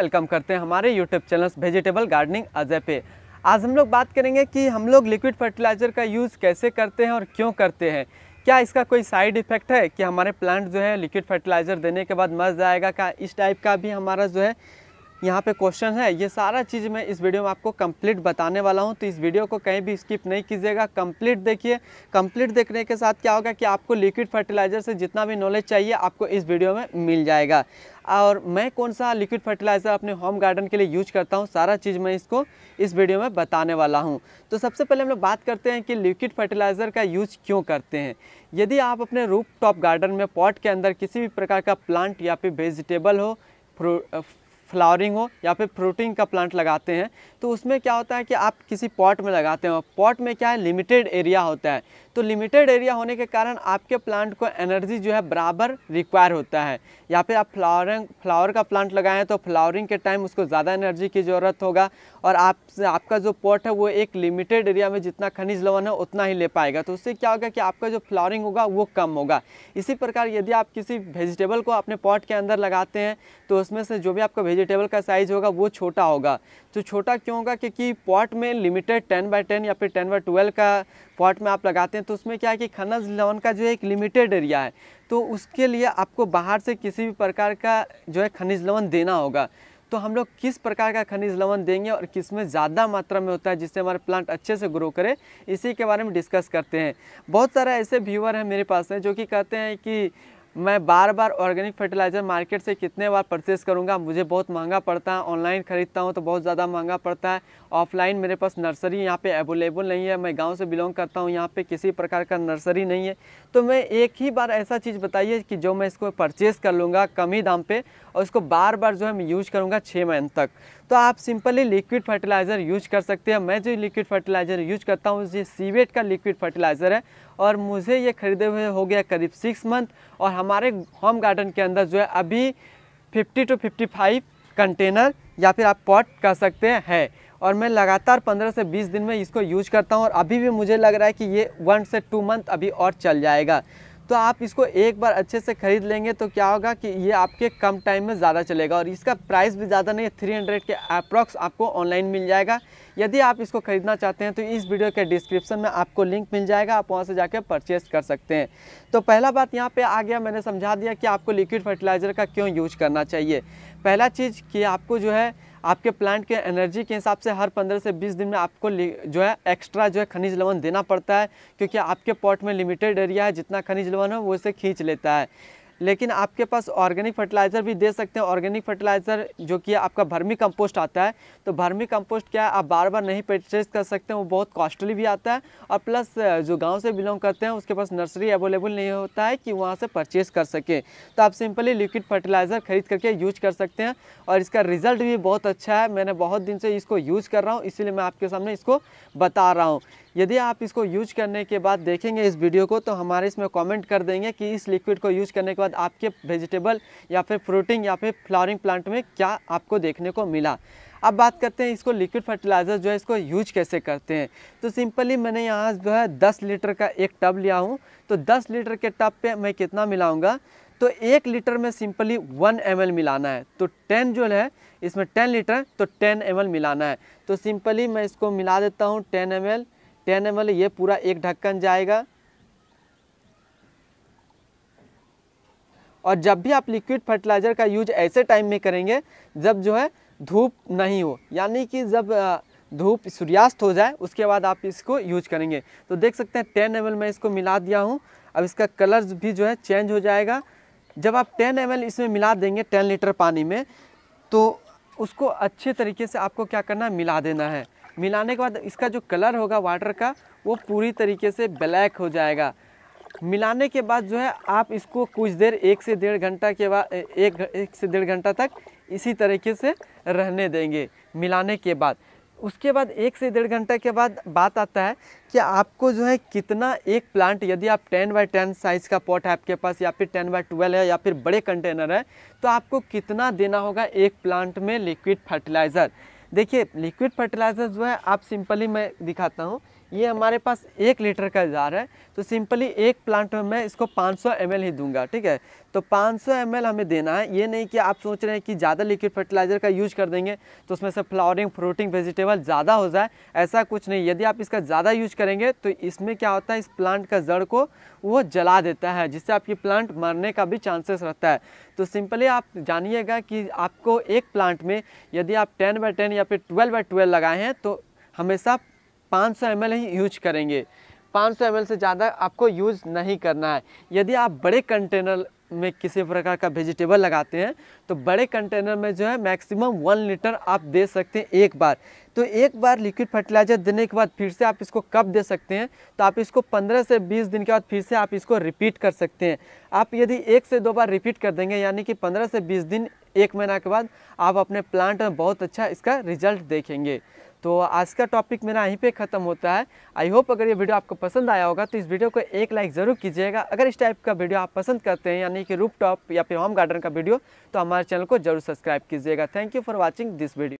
Welcome करते हैं हमारे YouTube channel vegetable gardening Ajay पे आज हम लोग बात करेंगे कि हम लोग लिक्विड फर्टिलाइज़र का यूज़ कैसे करते हैं और क्यों करते हैं क्या इसका कोई साइड इफ़ेक्ट है कि हमारे प्लांट जो है लिक्विड फर्टिलाइज़र देने के बाद मर जाएगा क्या इस टाइप का भी हमारा जो है यहाँ पे क्वेश्चन है ये सारा चीज़ मैं इस वीडियो में आपको कंप्लीट बताने वाला हूँ तो इस वीडियो को कहीं भी स्किप नहीं कीजिएगा कंप्लीट देखिए कंप्लीट देखने के साथ क्या होगा कि आपको लिक्विड फर्टिलाइज़र से जितना भी नॉलेज चाहिए आपको इस वीडियो में मिल जाएगा और मैं कौन सा लिक्विड फर्टिलाइज़र अपने होम गार्डन के लिए यूज करता हूँ सारा चीज़ मैं इसको इस वीडियो में बताने वाला हूँ तो सबसे पहले हम लोग बात करते हैं कि लिक्विड फर्टिलाइज़र का यूज क्यों करते हैं यदि आप अपने रूप टॉप गार्डन में पॉट के अंदर किसी भी प्रकार का प्लांट या फिर वेजिटेबल हो फ्लावरिंग हो या फिर फ्रूटिंग का प्लांट लगाते हैं तो उसमें क्या होता है कि आप किसी पॉट में लगाते हो पॉट में क्या है लिमिटेड एरिया होता है तो लिमिटेड एरिया होने के कारण आपके प्लांट को एनर्जी जो है बराबर रिक्वायर होता है या फिर आप फ्लावरिंग फ्लावर का प्लांट लगाएं तो फ्लावरिंग के टाइम उसको ज़्यादा एनर्जी की ज़रूरत होगा और आप आपका जो पॉट है वो एक लिमिटेड एरिया में जितना खनिज लवन है उतना ही ले पाएगा तो उससे क्या होगा कि आपका जो फ्लावरिंग होगा वो कम होगा इसी प्रकार यदि आप किसी वेजिटेबल को अपने पॉट के अंदर लगाते हैं तो उसमें से जो भी आपका वेजिटेबल का साइज़ होगा वो छोटा होगा तो छोटा क्यों होगा क्योंकि पॉट में लिमिटेड टेन बाई टेन या फिर टेन बाई ट्वेल्व का पॉट में आप लगाते हैं तो उसमें क्या है कि खनज लॉन का जो एक लिमिटेड एरिया है तो उसके लिए आपको बाहर से किसी भी प्रकार का जो है खनिज लवन देना होगा तो हम लोग किस प्रकार का खनिज लवन देंगे और किस में ज़्यादा मात्रा में होता है जिससे हमारे प्लांट अच्छे से ग्रो करे इसी के बारे में डिस्कस करते हैं बहुत सारे ऐसे व्यूअर हैं मेरे पास हैं जो कि कहते हैं कि मैं बार बार ऑर्गेनिक फर्टिलाइज़र मार्केट से कितने बार परचेस करूँगा मुझे बहुत महंगा पड़ता है ऑनलाइन ख़रीदता हूँ तो बहुत ज़्यादा महंगा पड़ता है ऑफलाइन मेरे पास नर्सरी यहाँ पे अवेलेबल नहीं है मैं गांव से बिलोंग करता हूँ यहाँ पे किसी प्रकार का नर्सरी नहीं है तो मैं एक ही बार ऐसा चीज़ बताइए कि जो मैं इसको परचेस कर लूँगा कम ही दाम पर और इसको बार बार जो है मैं यूज़ करूँगा छः महीने तक तो आप सिंपली लिक्विड फर्टिलाइज़र यूज कर सकते हैं मैं जो लिक्विड फर्टिलाइज़र यूज करता हूँ ये सीवेट का लिक्विड फर्टिलाइज़र है और मुझे ये खरीदे हुए हो गया करीब सिक्स मंथ और हमारे होम गार्डन के अंदर जो है अभी fifty two fifty five container या फिर आप पॉट कह सकते हैं है। और मैं लगातार 15 से 20 दिन में इसको यूज करता हूँ और अभी भी मुझे लग रहा है कि ये वन से टू मंथ अभी और चल जाएगा तो आप इसको एक बार अच्छे से ख़रीद लेंगे तो क्या होगा कि ये आपके कम टाइम में ज़्यादा चलेगा और इसका प्राइस भी ज़्यादा नहीं है थ्री हंड्रेड के अप्रॉक्स आपको ऑनलाइन मिल जाएगा यदि आप इसको ख़रीदना चाहते हैं तो इस वीडियो के डिस्क्रिप्शन में आपको लिंक मिल जाएगा आप वहाँ से जाकर परचेस कर सकते हैं तो पहला बात यहाँ पर आ गया मैंने समझा दिया कि आपको लिक्विड फर्टिलाइज़र का क्यों यूज करना चाहिए पहला चीज़ कि आपको जो है आपके प्लांट के एनर्जी के हिसाब से हर पंद्रह से बीस दिन में आपको जो है एक्स्ट्रा जो है खनिज लवण देना पड़ता है क्योंकि आपके पॉट में लिमिटेड एरिया है जितना खनिज लवण है वो इसे खींच लेता है लेकिन आपके पास ऑर्गेनिक फर्टिलाइज़र भी दे सकते हैं ऑर्गेनिक फर्टिलाइज़र जो कि आपका भर्मी कंपोस्ट आता है तो भर्मी कंपोस्ट क्या है आप बार बार नहीं परचेज कर सकते हैं वो बहुत कॉस्टली भी आता है और प्लस जो गाँव से बिलोंग करते हैं उसके पास नर्सरी अवेलेबल नहीं होता है कि वहाँ से परचेज़ कर सकें तो आप सिंपली लिक्विड फर्टिलाइज़र ख़रीद करके यूज कर सकते हैं और इसका रिज़ल्ट भी बहुत अच्छा है मैंने बहुत दिन से इसको यूज कर रहा हूँ इसीलिए मैं आपके सामने इसको बता रहा हूँ यदि आप इसको यूज करने के बाद देखेंगे इस वीडियो को तो हमारे इसमें कॉमेंट कर देंगे कि इस लिक्विड को यूज करने के बाद बाद आपके वेजिटेबल या फिर फ्रूटिंग या फिर फ्लावरिंग प्लांट में क्या आपको देखने को मिला अब बात करते हैं इसको लिक्विड फर्टिलाइज़र जो है इसको यूज कैसे करते हैं तो सिंपली मैंने यहाँ जो है दस लीटर का एक टब लिया हूँ तो दस लीटर के टब पर मैं कितना मिलाऊँगा तो एक लीटर में सिंपली वन एम मिलाना है तो टेन जो है इसमें टेन लीटर तो टेन एम मिलाना है तो सिंपली मैं इसको मिला देता हूँ ten M L ten M ये पूरा एक ढक्कन जाएगा और जब भी आप लिक्विड फर्टिलाइज़र का यूज ऐसे टाइम में करेंगे जब जो है धूप नहीं हो यानी कि जब धूप सूर्यास्त हो जाए उसके बाद आप इसको यूज करेंगे तो देख सकते हैं टेन एम मैं इसको मिला दिया हूँ अब इसका कलर भी जो है चेंज हो जाएगा जब आप टेन एम इसमें मिला देंगे टेन लीटर पानी में तो उसको अच्छे तरीके से आपको क्या करना है मिला देना है मिलाने के बाद इसका जो कलर होगा वाटर का वो पूरी तरीके से ब्लैक हो जाएगा मिलाने के बाद जो है आप इसको कुछ देर एक से डेढ़ घंटा के बाद एक एक से डेढ़ घंटा तक इसी तरीके से रहने देंगे मिलाने के बाद उसके बाद एक से डेढ़ घंटा के बाद बात आता है कि आपको जो है कितना एक प्लांट यदि आप 10 बाय 10 साइज़ का पॉट है आपके पास या फिर 10 बाय 12 है या फिर बड़े कंटेनर है तो आपको कितना देना होगा एक प्लांट में लिक्विड फर्टिलाइज़र देखिए लिक्विड फर्टिलाइज़र जो है आप सिंपली मैं दिखाता हूँ ये हमारे पास एक लीटर का जार है तो सिंपली एक प्लांट में मैं इसको 500 सौ ही दूंगा ठीक है तो 500 सौ हमें देना है ये नहीं कि आप सोच रहे हैं कि ज़्यादा लिक्विड फर्टिलाइज़र का यूज कर देंगे तो उसमें से फ्लावरिंग फ्रूटिंग वेजिटेबल ज़्यादा हो जाए ऐसा कुछ नहीं यदि आप इसका ज़्यादा यूज करेंगे तो इसमें क्या होता है इस प्लांट का जड़ को वो जला देता है जिससे आपकी प्लांट मरने का भी चांसेस रहता है तो सिंपली आप जानिएगा कि आपको एक प्लांट में यदि आप टेन बाई टेन या फिर ट्वेल्व बाई ट्वेल्व लगाए हैं तो हमेशा पाँच सौ एम ही यूज करेंगे 500 सौ से ज़्यादा आपको यूज़ नहीं करना है यदि आप बड़े कंटेनर में किसी प्रकार का वेजिटेबल लगाते हैं तो बड़े कंटेनर में जो है मैक्सिमम वन लीटर आप दे सकते हैं एक बार तो एक बार लिक्विड फर्टिलाइजर देने के बाद फिर से आप इसको कब दे सकते हैं तो आप इसको 15 से 20 दिन के बाद फिर से आप इसको रिपीट कर सकते हैं आप यदि एक से दो बार रिपीट कर देंगे यानी कि 15 से 20 दिन एक महीना के बाद आप अपने प्लांट में बहुत अच्छा इसका रिजल्ट देखेंगे तो आज का टॉपिक मेरा यहीं पे ख़त्म होता है आई होप अगर ये वीडियो आपको पसंद आया होगा तो इस वीडियो को एक लाइक ज़रूर कीजिएगा अगर इस टाइप का वीडियो आप पसंद करते हैं यानी कि रूप टॉप या फिर होम गार्डन का वीडियो तो हमारे चैनल को जरूर सब्सक्राइब कीजिएगा thank you for watching this video